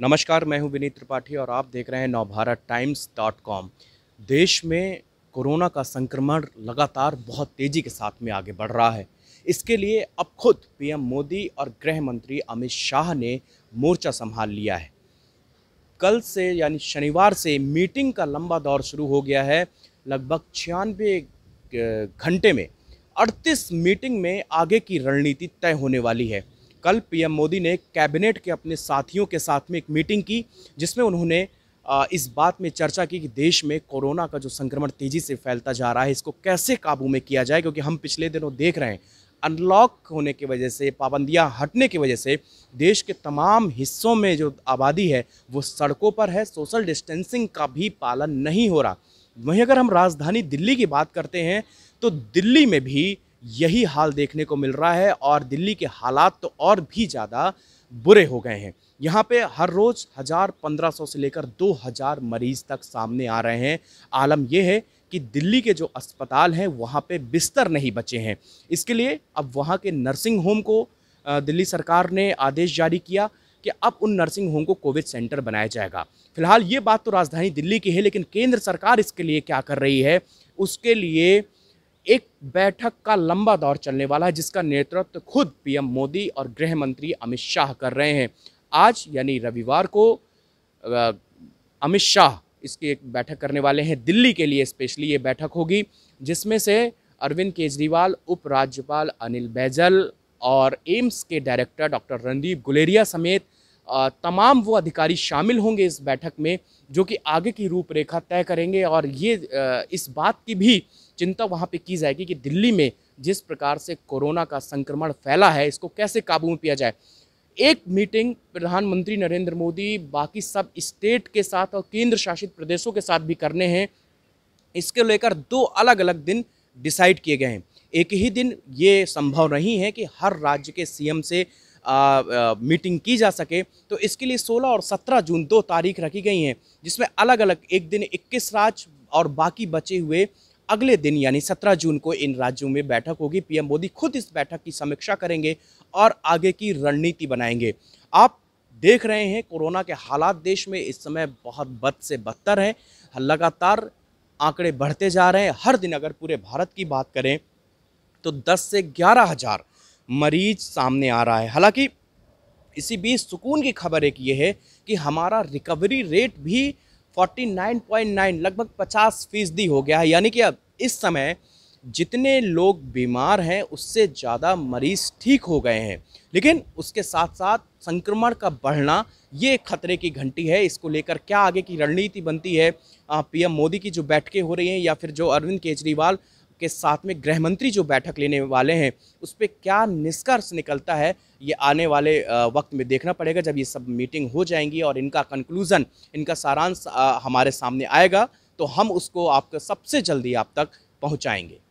नमस्कार मैं हूं विनीत त्रिपाठी और आप देख रहे हैं नवभारत टाइम्स डॉट कॉम देश में कोरोना का संक्रमण लगातार बहुत तेज़ी के साथ में आगे बढ़ रहा है इसके लिए अब खुद पीएम मोदी और गृह मंत्री अमित शाह ने मोर्चा संभाल लिया है कल से यानी शनिवार से मीटिंग का लंबा दौर शुरू हो गया है लगभग छियानवे घंटे में 38 मीटिंग में आगे की रणनीति तय होने वाली है कल पीएम मोदी ने कैबिनेट के अपने साथियों के साथ में एक मीटिंग की जिसमें उन्होंने इस बात में चर्चा की कि देश में कोरोना का जो संक्रमण तेज़ी से फैलता जा रहा है इसको कैसे काबू में किया जाए क्योंकि हम पिछले दिनों देख रहे हैं अनलॉक होने की वजह से पाबंदियां हटने की वजह से देश के तमाम हिस्सों में जो आबादी है वो सड़कों पर है सोशल डिस्टेंसिंग का भी पालन नहीं हो रहा वहीं अगर हम राजधानी दिल्ली की बात करते हैं तो दिल्ली में भी यही हाल देखने को मिल रहा है और दिल्ली के हालात तो और भी ज़्यादा बुरे हो गए हैं यहाँ पे हर रोज़ हज़ार पंद्रह सौ से लेकर दो हज़ार मरीज़ तक सामने आ रहे हैं आलम यह है कि दिल्ली के जो अस्पताल हैं वहाँ पे बिस्तर नहीं बचे हैं इसके लिए अब वहाँ के नर्सिंग होम को दिल्ली सरकार ने आदेश जारी किया कि अब उन नर्सिंग होम को कोविड सेंटर बनाया जाएगा फिलहाल ये बात तो राजधानी दिल्ली की है लेकिन केंद्र सरकार इसके लिए क्या कर रही है उसके लिए एक बैठक का लंबा दौर चलने वाला है जिसका नेतृत्व खुद पीएम मोदी और गृह मंत्री अमित शाह कर रहे हैं आज यानी रविवार को अमित शाह इसकी एक बैठक करने वाले हैं दिल्ली के लिए स्पेशली ये बैठक होगी जिसमें से अरविंद केजरीवाल उपराज्यपाल अनिल बैजल और एम्स के डायरेक्टर डॉक्टर रणदीप गुलेरिया समेत तमाम वो अधिकारी शामिल होंगे इस बैठक में जो कि आगे की रूपरेखा तय करेंगे और ये इस बात की भी चिंता वहाँ पे की जाएगी कि दिल्ली में जिस प्रकार से कोरोना का संक्रमण फैला है इसको कैसे काबू में किया जाए एक मीटिंग प्रधानमंत्री नरेंद्र मोदी बाकी सब स्टेट के साथ और केंद्र शासित प्रदेशों के साथ भी करने हैं इसके लेकर दो अलग अलग दिन डिसाइड किए गए हैं एक ही दिन ये संभव नहीं है कि हर राज्य के सीएम से मीटिंग की जा सके तो इसके लिए 16 और 17 जून दो तारीख रखी गई हैं जिसमें अलग अलग एक दिन 21 राज्य और बाकी बचे हुए अगले दिन यानी 17 जून को इन राज्यों में बैठक होगी पीएम मोदी खुद इस बैठक की समीक्षा करेंगे और आगे की रणनीति बनाएंगे आप देख रहे हैं कोरोना के हालात देश में इस समय बहुत बद से बदतर हैं लगातार आंकड़े बढ़ते जा रहे हैं हर दिन अगर पूरे भारत की बात करें तो 10 से ग्यारह हज़ार मरीज सामने आ रहा है हालांकि इसी बीच सुकून की खबर एक ये है कि हमारा रिकवरी रेट भी 49.9 लगभग 50 फीसदी हो गया है यानी कि अब इस समय जितने लोग बीमार हैं उससे ज़्यादा मरीज़ ठीक हो गए हैं लेकिन उसके साथ साथ संक्रमण का बढ़ना ये खतरे की घंटी है इसको लेकर क्या आगे की रणनीति बनती है पीएम मोदी की जो बैठकें हो रही हैं या फिर जो अरविंद केजरीवाल के साथ में गृह मंत्री जो बैठक लेने वाले हैं उस पर क्या निष्कर्ष निकलता है ये आने वाले वक्त में देखना पड़ेगा जब ये सब मीटिंग हो जाएंगी और इनका कंक्लूज़न इनका सारांश हमारे सामने आएगा तो हम उसको आपका सबसे जल्दी आप तक पहुँचाएँगे